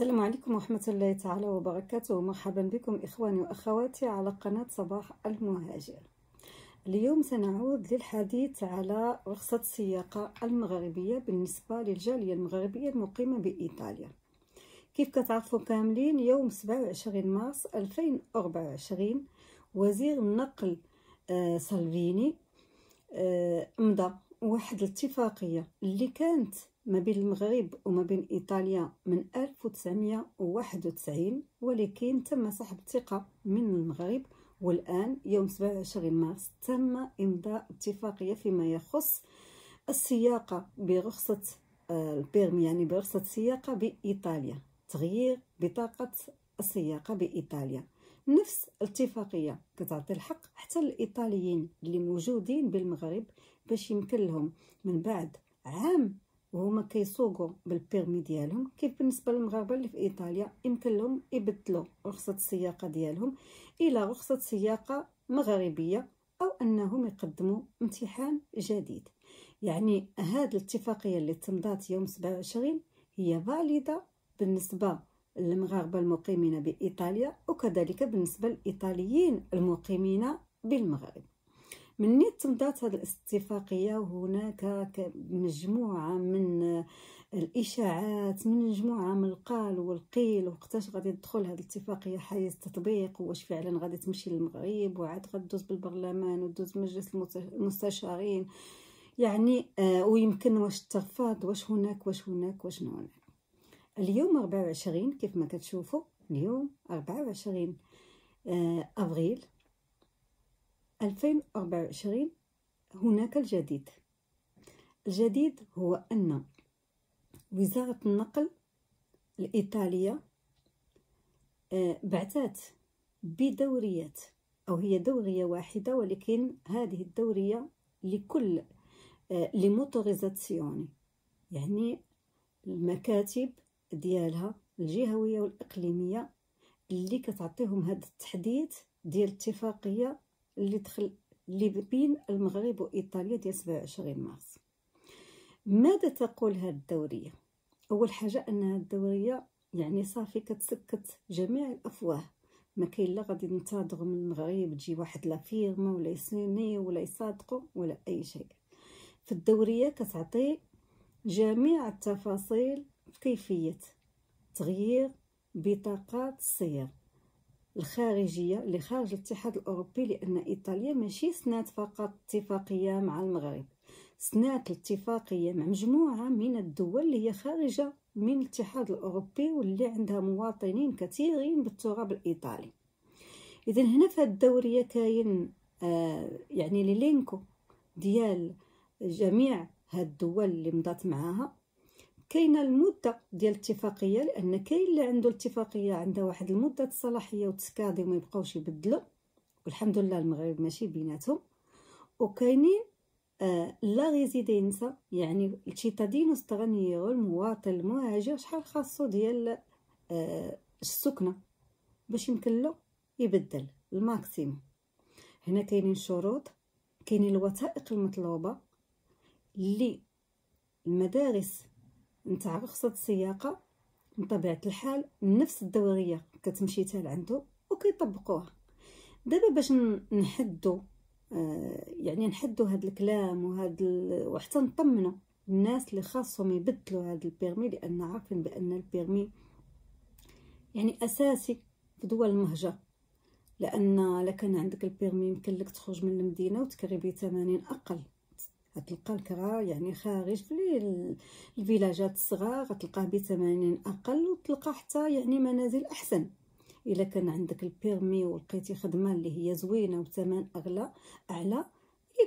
السلام عليكم ورحمة الله تعالى وبركاته مرحبا بكم إخواني وأخواتي على قناة صباح المهاجر اليوم سنعود للحديث على رخصة السياقة المغربية بالنسبة للجالية المغربية المقيمة بإيطاليا كيف كتعرفوا كاملين يوم 27 مارس 2024 وزير النقل آه، سالفيني آه، أمضى مضى واحد الاتفاقية اللي كانت ما بين المغرب وما بين إيطاليا من 1991 ولكن تم سحب الثقة من المغرب والآن يوم 27 مارس تم إمضاء اتفاقية فيما يخص السياقة برخصة آه، البيرمي يعني برخصة السياقة بإيطاليا تغيير بطاقة السياقة بإيطاليا نفس الاتفاقية كتعطي الحق حتى الإيطاليين اللي موجودين بالمغرب باش يمكن لهم من بعد عام وهما كيسوقوا بالبيرمي ديالهم كيف بالنسبه للمغاربه اللي في ايطاليا يمكن لهم يبدلوا رخصه السياقه ديالهم الى رخصه سياقه مغربيه او انهم يقدموا امتحان جديد يعني هاد الاتفاقيه اللي تمضات يوم 27 هي فاليده بالنسبه للمغاربه المقيمين بايطاليا وكذلك بالنسبه للايطاليين المقيمين بالمغرب مني تمضات هذه الاتفاقيه وهناك مجموعه من الاشاعات من مجموعه من القال والقيل وقتاش غادي تدخل هذه الاتفاقيه حيز التطبيق واش فعلا غادي تمشي للمغرب وعاد غدوز بالبرلمان ودوز مجلس المستشارين يعني آه ويمكن واش ترفض واش هناك واش هناك واش هناك اليوم 24 كيف ما كتشوفوا اليوم 24 آه ابريل 2024 هناك الجديد الجديد هو أن وزارة النقل الإيطالية آه، بعثت بدوريات أو هي دورية واحدة ولكن هذه الدورية لكل آه، لموتوريزاسيون يعني المكاتب ديالها الجهوية والإقليمية اللي كتعطيهم هذا التحديد ديال اتفاقية اللي دخل اللي بين المغرب وايطاليا ديال 27 مارس ماذا تقول هذه الدوريه اول حاجه ان هذه الدوريه يعني صافي كتسكت جميع الافواه ما كاين لا غادي ننتظر من المغرب تجي واحد لا فيرما ولا يسيني ولا يصادقوا ولا اي شيء في الدوريه كتعطي جميع التفاصيل في كيفيه تغيير بطاقات السير الخارجيه اللي خارج الاتحاد الاوروبي لان ايطاليا ماشي سنات فقط اتفاقيه مع المغرب سنات الاتفاقيه مع مجموعه من الدول اللي هي خارجه من الاتحاد الاوروبي واللي عندها مواطنين كثيرين بالتراب الايطالي اذا هنا في الدوريه كاين آه يعني لينكو ديال جميع هاد الدول اللي مضات معاها كاينه المده ديال الاتفاقيه لان كاين اللي عنده الاتفاقيه عندها واحد المده الصلاحيه وتسكادي وما يبقاوش يبدلوا والحمد لله المغرب ماشي بيناتهم وكاينين آه لا ريزيدينسا يعني التيتادينو استغنيه المواطن المهاجر شحال خاصو ديال آه السكنه باش يمكن له يبدل الماكسيموم هنا كاينين شروط كاينين الوثائق المطلوبه اللي المدارس نتاع رخصه السياقه بطبيعه الحال نفس الدوريه كتمشي حتى لعندو وكيطبقوها دابا باش نحدو آه، يعني نحدو هاد الكلام وهاد ال... وحتى نطمنو الناس اللي خاصهم يبدلوا هاد البيرمي لان عارفين بان البيرمي يعني اساسي في دول المهجر لان لكان عندك البيرمي يمكن لك تخرج من المدينه وتكري تمانين اقل غتلقى الكرا يعني خارج الفيلاجات الصغار غتلقاه بثمانين اقل وتلقى حتى يعني منازل احسن الا كان عندك البيرمي ولقيتي خدمه اللي هي زوينه وثمن اغلى اعلى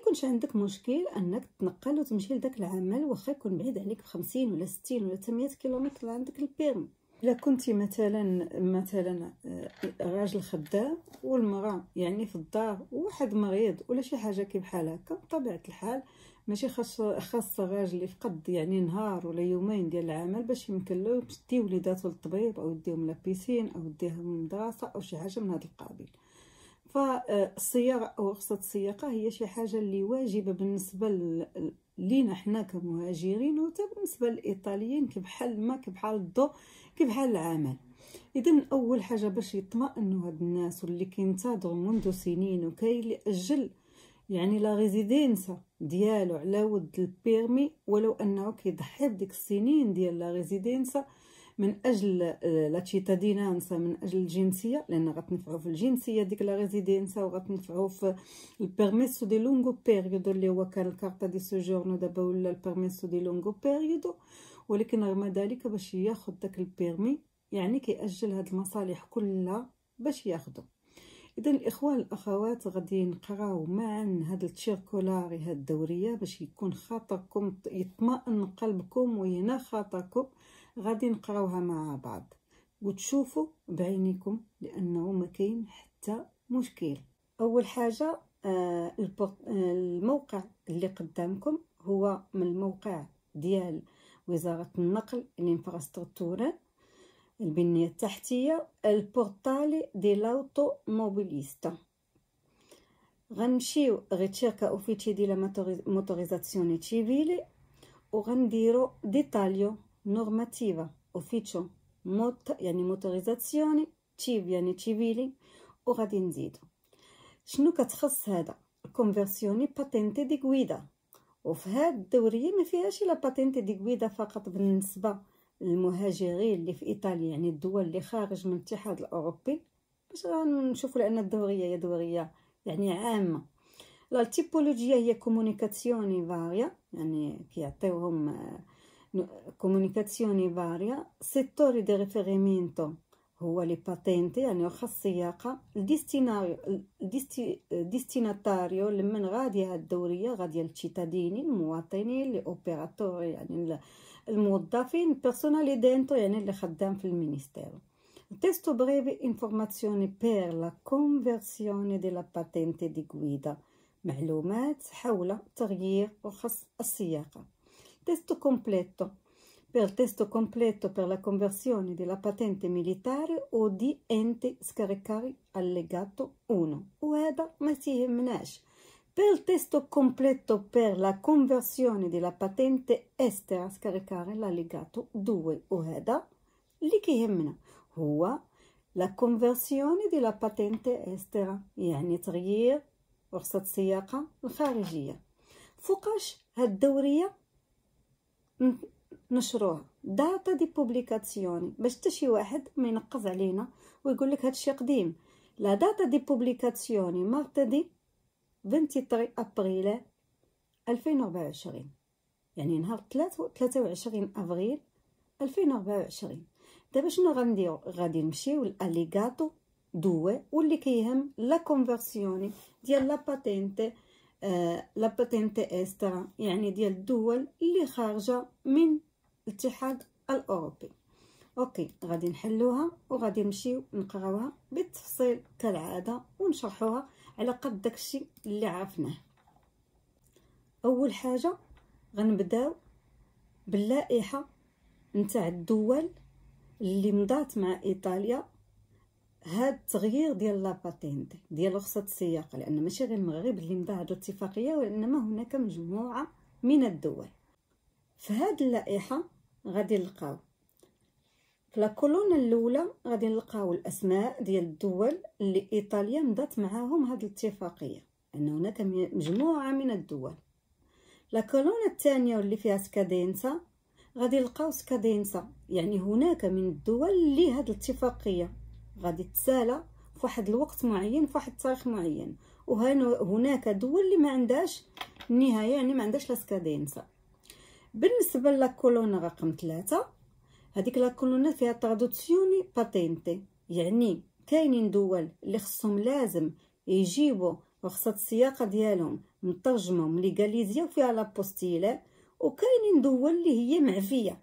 يكونش عندك مشكل انك تنقل وتمشي لذاك العمل واخا يكون بعيد عليك بخمسين ولا ستين ولا 800 كيلومتر عندك البيرمي الا كنتي مثلا مثلا آه، راجل خدام والمراه يعني في الدار وواحد مريض ولا شي حاجه كي بحال هكا بطبيعه الحال ماشي خاص خاص غير اللي فقد يعني نهار ولا يومين ديال العمل باش يمكن له يدي وليداتو للطبيب او يديهم لابيسين او يديهم للمدرسه او شي حاجه من هذا القبيل فالصياغه آه، او رخصه السياقه هي شي حاجه اللي واجبه بالنسبه لينا حنا كمهاجرين وحتى بالنسبه للايطاليين كبحال ما كبحال الضو كبحال العمل اذا اول حاجه باش يطمئنوا هاد الناس واللي كينتظروا منذ سنين وكاين اللي اجل يعني لا ريزيدينسا ديالو على ود البيرمي ولو انه كيضحي بديك السنين ديال لا ريزيدينسا من اجل آه، لا تشيتادينانس من اجل الجنسيه لان غتنفعو في الجنسيه ديك لا ريزيدينسا وغتنفعو في البيرميسو دي لونغو بيريود اللي هو كان الكارطه دي سوجورنو دابا ولا البيرميسو دي لونغو بيريود ولكن رغم ذلك باش ياخد داك البيرمي يعني كيأجل هاد المصالح كلها باش ياخدو اذا الاخوان الاخوات غادي نقراو معا هاد التشيركولاري هاد الدوريه باش يكون خاطركم يطمئن قلبكم وينا خاطركم غادي نقراوها مع بعض وتشوفوا بعينكم لانه ما كاين حتى مشكل اول حاجه آه، آه، الموقع اللي قدامكم هو من الموقع ديال وزاره النقل الانفراستركتورات البنية التحتية البورتالي دي l'automobilista غنمشيو ricerca uffici la motorizzazione civile u غنديرو dettaglio normativa ufficio mot يعني motorizzazione civ يعني civili u غادي نزيدو شنو كتخص هذا الكونفيرسيوني باتنتي دي غويدا وفي هاد الدورية ما فيهاش الا باتنتي دي غويدا فقط بالنسبة المهاجرين اللي في ايطاليا يعني الدول اللي خارج من الاتحاد الاوروبي باش نشوفوا لان الدوريه هي دوريه يعني عامه لا التيبولوجيا هي كومونيكاسيوني فاريا يعني كيعطيوهم كومونيكاسيوني فاريا سيتوري دي ريفيريمينتو هو لي باتينتي يعني واخا السياقه ديستيناريو ديستيناتاريو لمن غادي هاد الدوريه غادي للتشيتاديني المواطنين لي اوبيراتور يعني الموظفين personale dentro يعني اللي خدام في المينيستير testo breve informazioni per la conversione della patente di guida معلومات حول تغيير رخص السياقة testo completo per il testo completo per la conversione della patente militare o di ente scaricare allegato 1 ma si è تيهمناش per il testo completo per la conversione della patente estera scaricare l'allegato 2 o EDA li che يهمنا هو la conversione della patente estera يعني تغيير رخصة السياقة الخارجية فوقاش هاد الدورية نشروها داتا دي بوبليكاسيوني باش حتى شي واحد ما ينقض علينا ويقول لك هادشي قديم لا داتا دي بوبليكاسيوني مرتدي 23 أبريل 2024 يعني نهار 23 ابريل 2024 دابا شنو غنديرو غادي نمشيو لاليغاتو دوي واللي كيهم لا كونفيرسيوني ديال لا باتينت لا باتينت استرا يعني ديال الدول اللي خارجه من الاتحاد الاوروبي اوكي غادي نحلوها وغادي نمشيو نقراوها بالتفصيل كالعاده ونشرحوها على قد داكشي اللي عرفناه اول حاجه غنبداو باللائحه نتاع الدول اللي مضات مع ايطاليا هاد التغيير ديال لاباتينت ديال رخصه السياقه لان ماشي غير المغرب اللي مضى هاد الاتفاقيه وانما هناك مجموعه من الدول فهاد اللائحه غادي نلقاو في لاكولونا الاولى غادي نلقاو الاسماء ديال الدول اللي ايطاليا مضات معاهم هاد الاتفاقيه ان هناك مجموعه من الدول لاكولونا الثانيه واللي فيها سكادينسا غادي نلقاو سكادينسا يعني هناك من الدول اللي هاد الاتفاقيه غادي تسالى فواحد الوقت معين فواحد التاريخ معين وهناك دول اللي ما عندهاش نهايه يعني ما عندهاش سكادينسا بالنسبه لكولونا رقم ثلاثة هذيك لا كولونا فيها ترادوزيوني باتينتي يعني كاينين دول اللي خصهم لازم يجيبوا رخصة السياقة ديالهم مترجمة ومليغاليزيا وفيها لابوستيلا وكاينين دول اللي هي معفية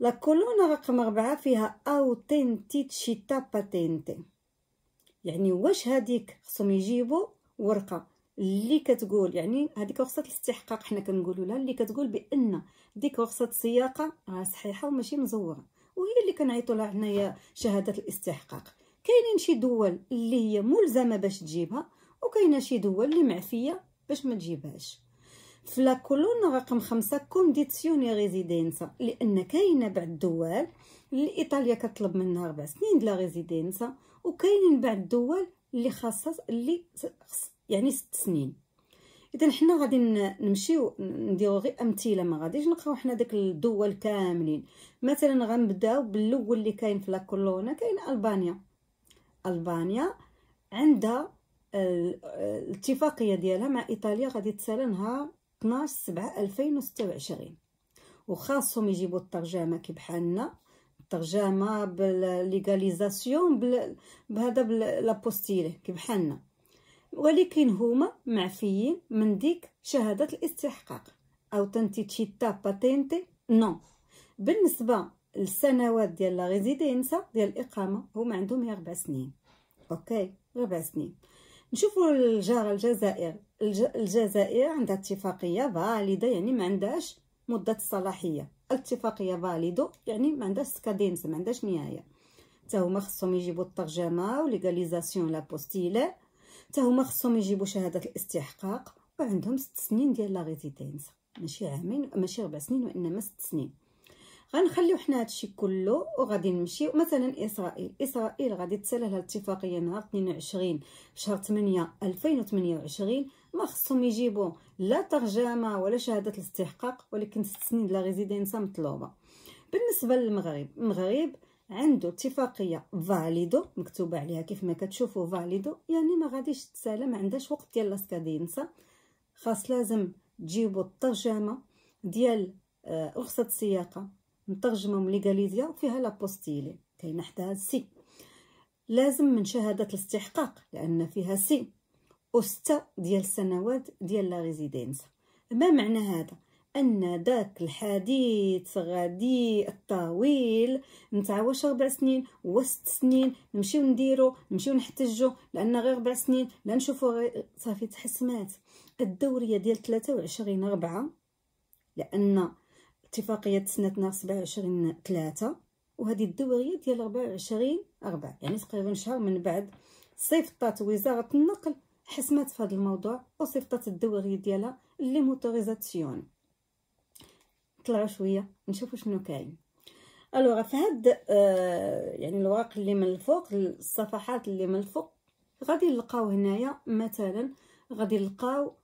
لا كولونا رقم أربعة فيها اوتنتيتشيتا باتينتي يعني واش هاديك خصهم يجيبوا ورقة اللي كتقول يعني هذيك رخصه الاستحقاق حنا كنقولوا لها اللي كتقول بان ديك رخصه السياقه راه صحيحه وماشي مزوره وهي اللي كنعيطوا لها حنايا شهاده الاستحقاق كاينين شي دول اللي هي ملزمه باش تجيبها وكاينه شي دول اللي معفيه باش ما تجيبهاش في كولون رقم خمسة كونديسيوني ريزيدنس لان كاينه بعض الدول اللي ايطاليا كطلب منها ربع سنين دلا ريزيدنس وكاينين بعض الدول اللي خاصه اللي يعني ست سنين اذا حنا غادي نمشيو نديرو غير امثله ما غاديش نقراو حنا داك الدول كاملين مثلا غنبداو بالاول اللي كاين في لاكولونا كاين البانيا البانيا عندها الاتفاقيه ديالها مع ايطاليا غادي تسالى نهار 12 7 2026 وخاصهم يجيبوا الترجمه كي بحالنا الترجمه بالليغاليزاسيون بهذا بالابوستيله كي بحالنا ولكن هما معفيين من ديك شهادة الاستحقاق أو تنتيتشيتا باتينتي نو بالنسبة للسنوات ديال لا ريزيدينسا ديال الإقامة هما عندهم هي ربع سنين أوكي ربع سنين نشوفوا الجارة الجزائر الج... الجزائر عندها اتفاقية فاليدة يعني ما عندهاش مدة الصلاحية اتفاقية فاليدو يعني ما عندهاش سكادينس ما عندهاش نهاية تا هما خصهم يجيبوا الترجمة وليغاليزاسيون لابوستيلا حتى هما خصهم يجيبوا شهاده الاستحقاق وعندهم ست سنين ديال لا ريزيدنس ماشي عامين ماشي ربع سنين وانما ست سنين غنخليو حنا هادشي كله وغادي نمشيو مثلا اسرائيل اسرائيل غادي تسال تسالها الاتفاقيه نهار 22 شهر 8 2028 ما خصهم يجيبوا لا ترجمه ولا شهاده الاستحقاق ولكن ست سنين لا ريزيدنس مطلوبه بالنسبه للمغرب المغرب عنده اتفاقيه فاليدو مكتوبه عليها كيف ما كتشوفوا فاليدو يعني ما غاديش تسالى ما عندهاش وقت ديال لاسكادينسا خاص لازم تجيبوا الترجمه ديال آه، رخصه السياقه مترجمه من ليغاليزيا وفيها لابوستيلي كاينه حداها سي لازم من شهاده الاستحقاق لان فيها سي وستة ديال السنوات ديال لا ما معنى هذا ان ذاك الحديث غادي الطويل نتاع واش ربع سنين وست سنين نمشيو نديرو نمشيو نحتجو لان غير ربع سنين لا نشوفو صافي تحسمات الدوريه ديال 23 4 لان اتفاقيه سنتنا 27 3 وهذه الدوريه ديال 24 4 يعني تقريبا شهر من بعد صيفطات وزاره النقل حسمات في هذا الموضوع وصيفطات الدوريه ديالها لي موتوريزاسيون نطلعوا شويه نشوفوا شنو كاين الوغ في هاد آه يعني الورق اللي من الفوق الصفحات اللي من الفوق غادي نلقاو هنايا مثلا غادي نلقاو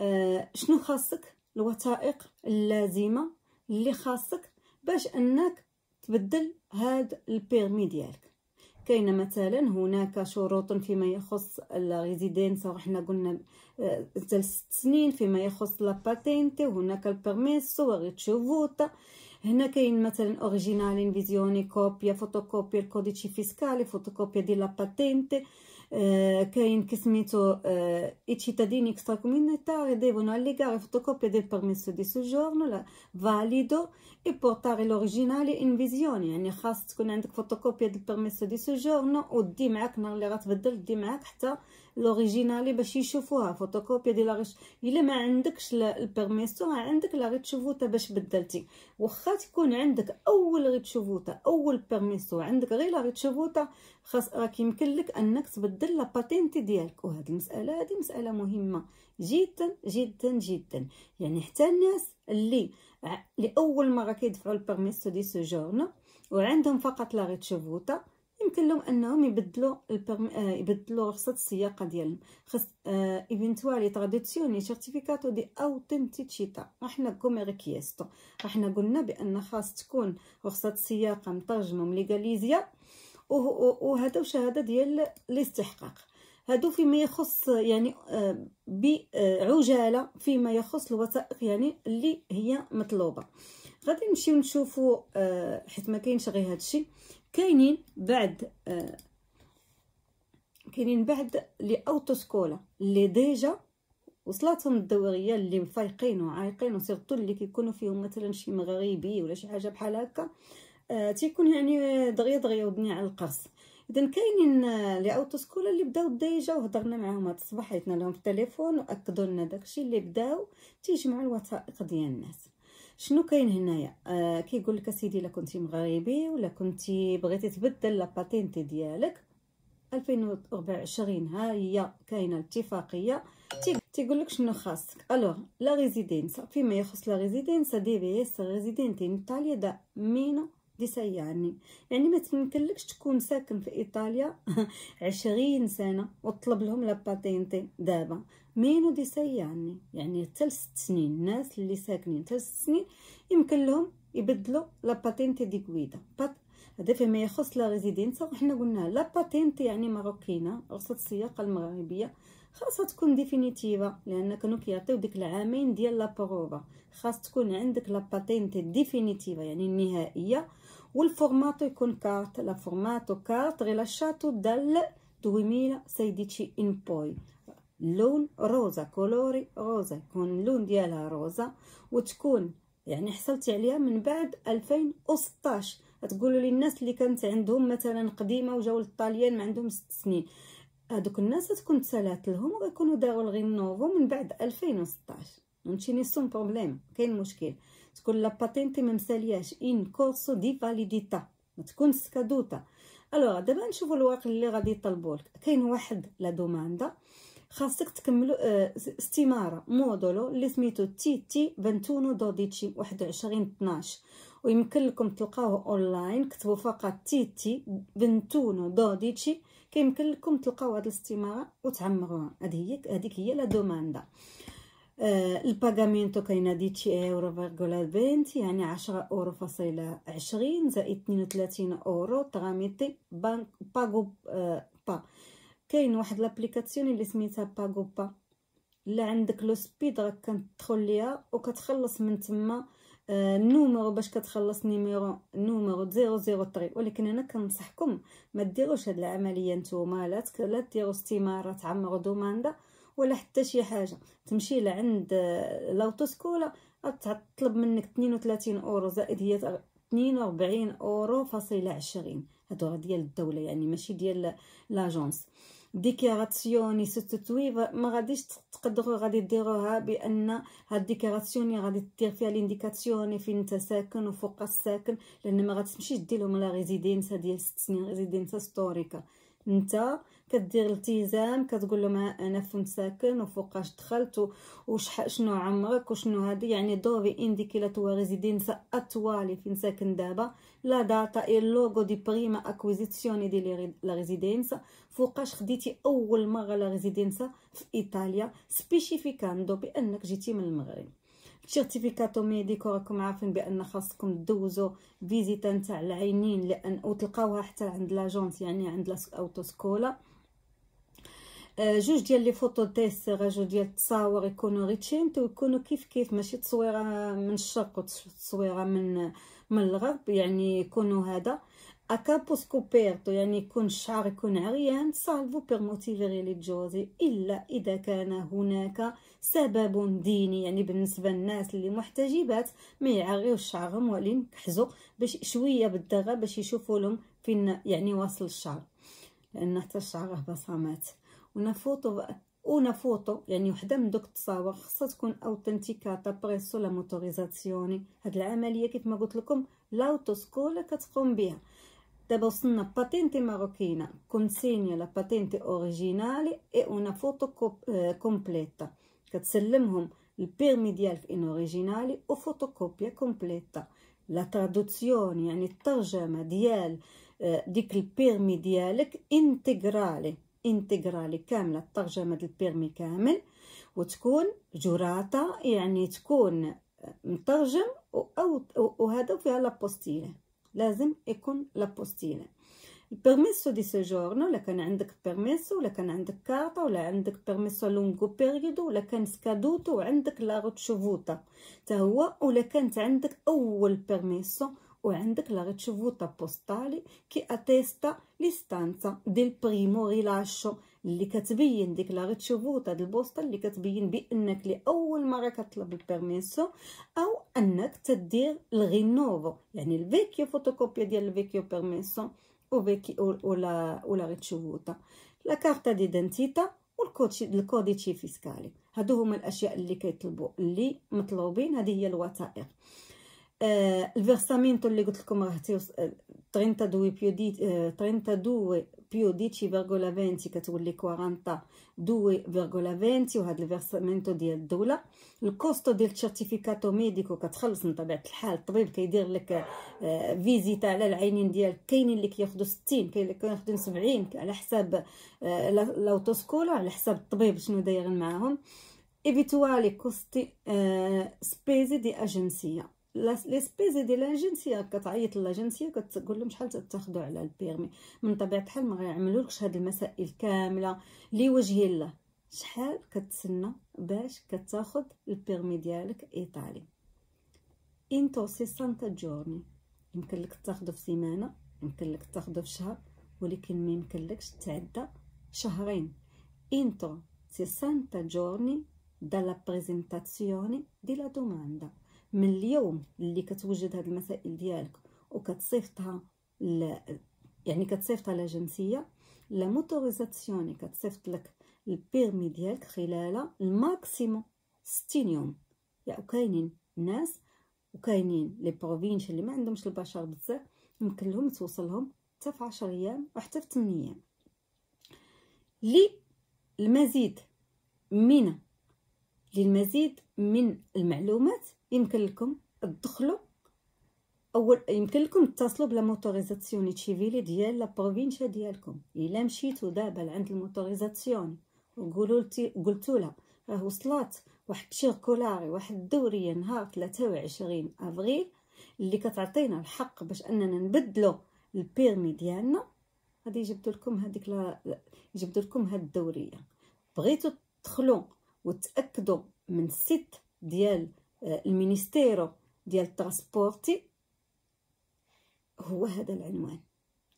آه شنو خاصك الوثائق اللازمه اللي خاصك باش انك تبدل هاد البيرمي ديالك كاين مثلا هناك شروط فيما يخص الريزيدنس وحنا قلنا حتى آه، ست سنين فيما يخص لاباتينتي وهناك البيرميسو وريتشوفوت هنا كاين مثلا اوريجينال انفيزيوني كوبيا فوتوكوبيا الكوديتشي فيسكالي فوتوكوبيا ديال لاباتينتي كاين eh, che سميتو eh, i cittadini extracomunitari devono allegare fotocopia del permesso di soggiorno valido e portare l'originale in visione Quindi, se تكون عندك فوتوكوبيا ديال permesso di soggiorno ودي معاك نهار اللي غتبدل دي معاك حتى لوريجينالي باش يشوفوها فوتوكوبيا ديال لاغيش الا ما عندكش البيرميسيون راه عندك لا ريتشوفوتا باش بدلتي واخا تكون عندك اول ريتشوفوتا اول بيرميسيون عندك غير لا ريتشوفوتا خاص راك يمكن لك انك تبدل لا باتينتي ديالك وهاد المساله هذه مساله مهمه جدا جدا جدا يعني حتى الناس اللي لاول مره كيدفعوا البيرميسيون دي سوجورنا وعندهم فقط لا ريتشوفوتا يمكن انهم يبدلوا آه، يبدلوا رخصه السياقه ديالهم خاص تراديسيون تراديزيوني سيرتيفيكاتو دي اوتنتيتيتا احنا كومي احنا قلنا بان خاص تكون رخصه السياقه مترجمه من ليغاليزيا وهذا شهاده ديال الاستحقاق هادو فيما يخص يعني آه، بعجاله فيما يخص الوثائق يعني اللي هي مطلوبه غادي نمشيو نشوفوا آه، حيت ما كاينش غير هادشي كاينين بعد آه، كاينين بعد لي اوتوسكولا لي ديجا وصلاتهم الدوريه اللي مفايقين وعايقين وسيرتو اللي كيكونوا فيهم مثلا شي مغربي ولا شي حاجه بحال هكا آه تيكون يعني دغيا دغيا ودني على القرص اذا كاينين آه، لي اوتوسكولا اللي بداو ديجا وهضرنا معاهم هاد الصباح عيطنا لهم في التليفون واكدوا لنا داكشي اللي بداو تيجمعوا الوثائق ديال الناس شنو كاين هنايا آه كيقول لك اسيدي الا كنتي مغربي ولا كنتي بغيتي تبدل لاباتينتي ديالك 2024 ها هي كاينه الاتفاقيه تيقول لك شنو خاصك الوغ لا ريزيدنس فيما يخص لا دي ديفي اس ريزيدينتي ان ايطاليا دا مينو دي سيعني يعني ما تمكنلكش تكون ساكن في ايطاليا عشرين سنه وتطلب لهم لاباتينتي دابا مينو دي سي يعني. يعني حتى لست سنين الناس اللي ساكنين حتى لست سنين يمكن لهم يبدلوا لا باتينتي دي كويدا بات هذا فيما يخص لا ريزيدينسا وحنا قلنا لا باتينتي يعني ماروكينه رخصه السياقه المغربيه خاصها تكون ديفينيتيفا لان كانوا كيعطيو ديك العامين ديال لا بروفا خاص تكون عندك لا باتينتي ديفينيتيفا يعني النهائيه والفورماتو يكون كارت لا فورماتو كارت غير شاتو دال دويميلا سيديتشي ان بوي لون روزا كولوري روزا يكون اللون ديالها روزا وتكون يعني حصلت عليها من بعد 2016 تقولوا لي الناس اللي كانت عندهم مثلا قديمه وجاو للطاليان ما عندهم 6 سنين هذوك الناس تكون تسالات لهم ويكونوا داو الغينوفو من بعد 2016 فهمتيني سون بروبليم كاين مشكل تكون لا باتينتي ما مسالياش ان كورسو دي فاليديتا ما تكونش سكادوتا الوغ دابا نشوفوا الواقع اللي غادي يطلبوا لك كاين واحد لا دوماندا خاصك تكملو آه، استماره مودولو اللي سميتو تي تي بنتونو دوديتشي وعشرين طناش ويمكن لكم تلقاوه اونلاين كتبوا فقط تي تي بنتونو دوديتشي كيمكن لكم تلقاو هاد الاستماره وتعمروها هذه هي هذيك هي لا دوماندا آه، الباغامينتو كاينه ديتشي اورو فيرغولا بنتي يعني عشرة اورو فاصلة عشرين زائد تنين وتلاتين اورو تغاميتي باغو آه، با كاين واحد لابليكاسيون اللي سميتها باغوبا الا عندك لو سبيد راك كتدخل ليها وكتخلص من تما آه باش كتخلص نيميرو نوميرو 003 ولكن انا كنصحكم ما ديروش هاد العمليه نتوما لا لا ديروا استماره تعمروا دوماندا ولا حتى شي حاجه تمشي لعند آه، لوتوسكولا تطلب منك 32 اورو زائد هي 42 اورو فاصله 20 هادو ديال الدوله يعني ماشي ديال لاجونس ديكيراسيوني ستتويف ما غاديش تقدروا غادي ديروها بان هاد ديكيراسيوني غادي دير فيها لانديكاسيوني فين انت ساكن وفوق الساكن لان ما غاتمشيش دير لهم لا ريزيدينسا ديال 6 سنين ريزيدينسا ستوريكا انت كدير التزام كتقول لهم انا فين ساكن وفوقاش دخلت وش شنو عمرك وشنو هذه يعني دوفي انديكي لا توا ريزيدينسا اتوالي فين ساكن دابا لا داتا اي لوغو دي بريما اكويزيسيون دي لا ريزيدينسا فوقاش خديتي اول مره لا ريزيدينسا في ايطاليا سبيسيفيكاندو بانك جيتي من المغرب سيرتيفيكاتو ميديكو راكم عارفين بان خاصكم دوزو فيزيتا نتاع العينين لان وتلقاوها حتى عند لاجونس يعني عند لاوتو سكولا جوج ديال لي فوتو تيست جوج ديال التصاور يكونوا ريتشينت ويكونوا كيف كيف ماشي تصويره من الشرق وتصويره من من الغرب يعني يكونوا هذا أكابوس كوبيرتو يعني يكون الشعر يكون عريان سالفو بير موتيفيري للجوزي إلا إذا كان هناك سبب ديني يعني بالنسبة للناس اللي محتجبات ما يعريوش شعرهم ولين كحزو باش شوية بالدغة باش يشوفوا لهم فين يعني واصل الشعر لأن حتى الشعر بصمات ونفوتو اون فوتو يعني وحده من دوك التصاور خاصها تكون اوتنتيكاتا بريسو لا موتوريزاسيوني هاد العمليه كيف ما قلت لكم لاوتوسكولا كتقوم بها Debba una patente marocchina, consegna la patente originale e una foto eh, completa كتسلمهم البيرمي ديال في ان اوريجينالي وفوتوكوبيا كومبليتا لا ترادوزيون يعني الترجمه ديال ديك البيرمي ديالك انتغرالي انتغرالي كامله الترجمه ديال البيرمي كامل وتكون جراتا يعني تكون مترجم او وهذا فيها لابوستيله لازم يكون لابوستيلا البيرميسو دي سوجورنو لا كان عندك بيرميسو ولا كان عندك كارطة ولا عندك بيرميسو لونغو بيريودو ولا كان سكادوتو وعندك لا روتشوفوتا تا هو ولا كانت عندك اول بيرميسو وعندك la ricevuta postale che attesta l'istanza del primo rilascio اللي كتبين ديك لا ريتشوفو هاد البوسطه اللي كتبين بانك لاول مره كطلب البيرميسو او انك تدير الغينوفو يعني الفيكيو فوتوكوبيا ديال الفيكيو بيرميسو او فيكي او لا او لا كارتا ديدنتيتا والكوديتشي فيسكالي هادو هما الاشياء اللي كيطلبوا اللي مطلوبين هذه هي الوثائق آه، الفيرسامينتو اللي قلت لكم راه 32 بيو دي 32 آه، بيو più فينتي كتولي دوي فينتي وهاد الفيرسمنتو ديال الدوله الكوستو ديال السيرتيفيكاتو ميديكو كتخلص من طبيعه الحال الطبيب كيدير لك فيزيتا على العينين ديالك كاينين اللي كياخدو ستين كاين اللي كياخدو سبعين على حساب لاوتوسكولا على حساب الطبيب شنو داير معاهم ايفيتوالي كوستي سبيزي دي اجنسيه سبيزي ديال الجنسيه كتعيط للجنسيه كتقول لهم شحال تاخذوا على البيرمي من طبيعه الحال ما غيعملولكش هاد المسائل كامله لوجه الله شحال كتسنى باش كتاخذ البيرمي ديالك ايطالي انتو سانتا جورني يمكن لك تاخذو في سيمانه يمكن لك تاخذو في شهر ولكن ما يمكن لكش تعدى شهرين انتو جورني دالا بريزنتاسيوني دي لا دوماندا من اليوم اللي كتوجد هاد المسائل ديالك وكتصيفطها ل... يعني كتصيفطها لجنسيه لا موتوريزاسيون كتصيفط لك البيرمي ديالك خلال الماكسيمو 60 يوم يعني كاينين ناس وكاينين لي بروفينش اللي ما عندهمش البشر بزاف يمكن لهم توصلهم حتى في 10 ايام وحتى في 8 ايام للمزيد من للمزيد من المعلومات يمكن لكم تدخلوا اول يمكن لكم تتصلوا بلا موتوريزاسيون تشيفيلي ديال لا بروفينشا ديالكم الا مشيتو دابا لعند الموتوريزاسيون وقولوا قلتوا لها راه وصلات واحد الشيركولاري واحد الدوريه نهار 23 افريل اللي كتعطينا الحق باش اننا نبدلو البيرمي ديالنا غادي يجبدوا لكم هذيك لا يجبدوا لكم هاد الدوريه بغيتو تدخلوا وتاكدوا من السيت ديال آه، المينيستيرو ديال التراسبورتي هو هذا العنوان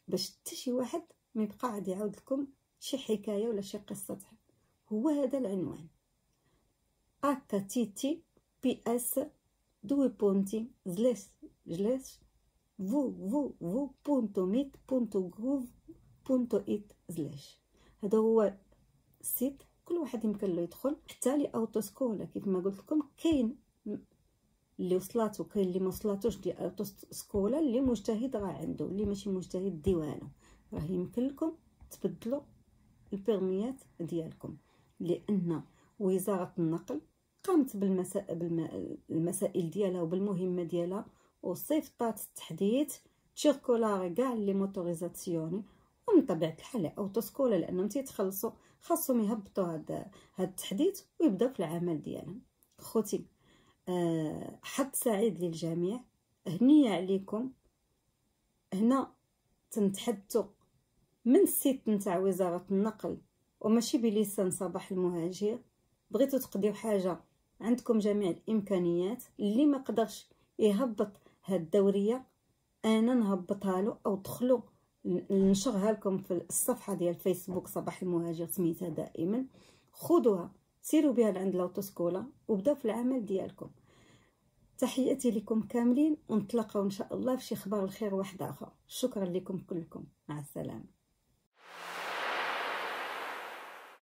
باش حتى شي واحد ما يبقى عاد يعاود لكم شي حكايه ولا شي قصه هو هذا العنوان بي اس بونتو ميت بونتو غوف بونتو www.mit.gov.it slash هذا هو السيت كل واحد يمكن له يدخل حتى لي اوتو سكولا كيف ما قلت لكم كاين اللي وصلاتو كاين اللي ما وصلاتوش دي اوتو اللي مجتهد راه عنده اللي ماشي مجتهد ديوانه راه يمكن لكم تبدلوا البيرميات ديالكم لان وزاره النقل قامت بالمسائل ديالها وبالمهمه ديالها وصيفطات التحديث تشيركولار كاع لي موتوريزاسيوني من طبيعه الحال او تسكوله لانهم تيتخلصوا خاصهم يهبطوا هاد هاد التحديث ويبداو في العمل ديالهم خوتي أه حظ سعيد للجميع هنيه عليكم هنا تنتحدثوا من السيت نتاع وزاره النقل وماشي بليسان صباح المهاجر بغيتو تقضيو حاجه عندكم جميع الامكانيات اللي ما قدرش يهبط هاد الدوريه انا نهبطها له او دخلوا ننشرها لكم في الصفحه ديال فيسبوك صباح المهاجر سميتها دائما خذوها سيروا بها لعند لوتوسكولا وبداو في العمل ديالكم تحياتي لكم كاملين ونتلاقاو ان شاء الله في شي اخبار الخير واحد اخر شكرا لكم كلكم مع السلامه